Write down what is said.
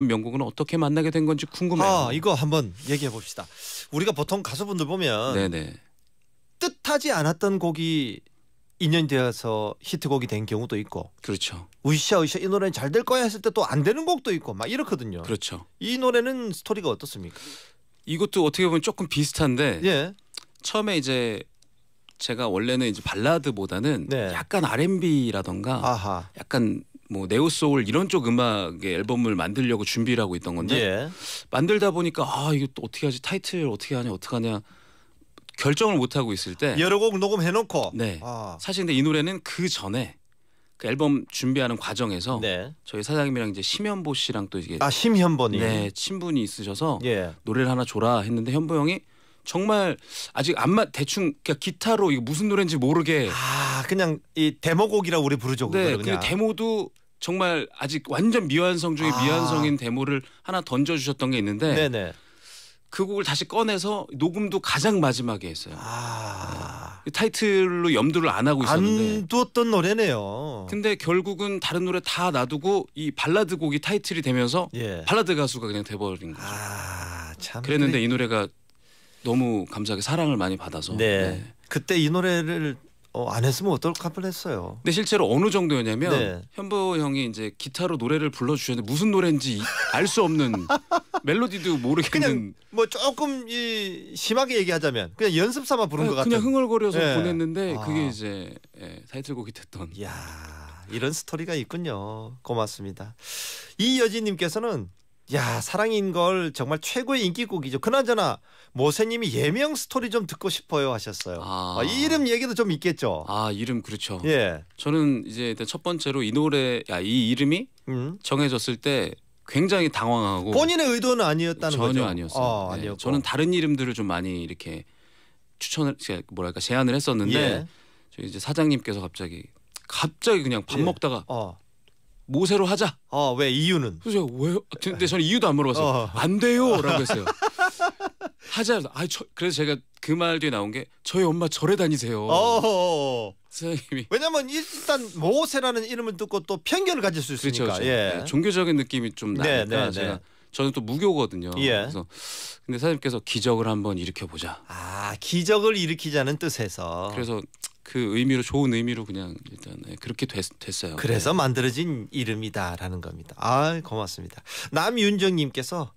명곡은 어떻게 만나게 된 건지 궁금해요. 아 이거 한번 얘기해 봅시다. 우리가 보통 가수분들 보면 네네. 뜻하지 않았던 곡이 인연되어서 히트곡이 된 경우도 있고 그렇죠. 으쌰 으쌰 이 노래는 잘 될 거야 했을 때 또 안 되는 곡도 있고 막 이렇거든요. 그렇죠. 이 노래는 스토리가 어떻습니까? 이것도 어떻게 보면 조금 비슷한데 예. 처음에 이제 제가 원래는 이제 발라드보다는 네. 약간 R&B라던가 아하. 약간 뭐 네오 소울 이런 쪽 음악의 앨범을 만들려고 준비를 하고 있던 건데 예. 만들다 보니까 아 이거 또 어떻게 하지 타이틀 어떻게 하냐 어떻게 하냐 결정을 못 하고 있을 때 여러 곡 녹음해 놓고 네. 아. 사실 근데 이 노래는 그 전에 그 앨범 준비하는 과정에서 네. 저희 사장님이랑 이제 심현보 씨랑 또 이게 아 심현보님 네 친분이 있으셔서 예. 노래를 하나 줘라 했는데 현보 형이 정말 아직 안 맞 대충 그러니까 기타로 이거 무슨 노래인지 모르게 아. 그냥 이 데모곡이라 우리 부르죠. 네, 그 데모도 정말 아직 완전 미완성 중에 아. 미완성인 데모를 하나 던져주셨던 게 있는데 네네. 그 곡을 다시 꺼내서 녹음도 가장 마지막에 했어요. 아. 네. 타이틀로 염두를 안 하고 있었는데 안 두었던 노래네요. 근데 결국은 다른 노래 다 놔두고 이 발라드 곡이 타이틀이 되면서 예. 발라드 가수가 그냥 돼버린 거죠. 아, 참 그랬는데 그래. 이 노래가 너무 감사하게 사랑을 많이 받아서 네. 네. 그때 이 노래를 어, 안 했으면 어떨까 뻔했어요. 근데 실제로 어느 정도였냐면 네. 현보 형이 이제 기타로 노래를 불러 주셨는데 무슨 노래인지 알 수 없는 멜로디도 모르겠는 그냥 뭐 조금 이 심하게 얘기하자면 그냥 연습 삼아 부른 네, 것 같은 그냥 흥얼거려서 네. 보냈는데 아. 그게 이제 예, 타이틀곡이 됐던. 야 이런 스토리가 있군요. 고맙습니다. 이여진님께서는 야 사랑인 걸 정말 최고의 인기곡이죠. 그나저나 모세님이 예명 스토리 좀 듣고 싶어요 하셨어요. 아. 아, 이 이름 얘기도 좀 있겠죠. 아 이름 그렇죠. 예. 저는 이제 일단 첫 번째로 이 노래 야, 아, 이 이름이 음. 정해졌을 때 굉장히 당황하고 본인의 의도는 아니었다는 전혀 거죠. 전혀 아니었어요. 아, 네. 저는 다른 이름들을 좀 많이 이렇게 추천을 뭐랄까 제안을 했었는데 예. 저희 이제 사장님께서 갑자기 갑자기 그냥 밥 예. 먹다가 어. 모세로 하자. 어, 왜 이유는? 그래서 왜요? 근데 저는 이유도 안물어봐서 어. 안 돼요라고 했어요. 하자. 아, 저, 그래서 제가 그 말 뒤에 나온 게 저희 엄마 절에 다니세요. 어, 어, 어. 선생님이 왜냐면 일단 모세라는 이름을 듣고 또 편견을 가질 수 있으니까. 그렇죠, 그렇죠. 예. 네, 종교적인 느낌이 좀 네, 나니까 네, 네, 제가 네. 저는 또 무교거든요. 예. 그래서 근데 사장님께서 기적을 한번 일으켜 보자. 아 기적을 일으키자는 뜻에서. 그래서 그 의미로 좋은 의미로 그냥 일단 예, 그렇게 됐, 어요 그래서 예. 만들어진 이름이다라는 겁니다. 아 고맙습니다. 남윤정님께서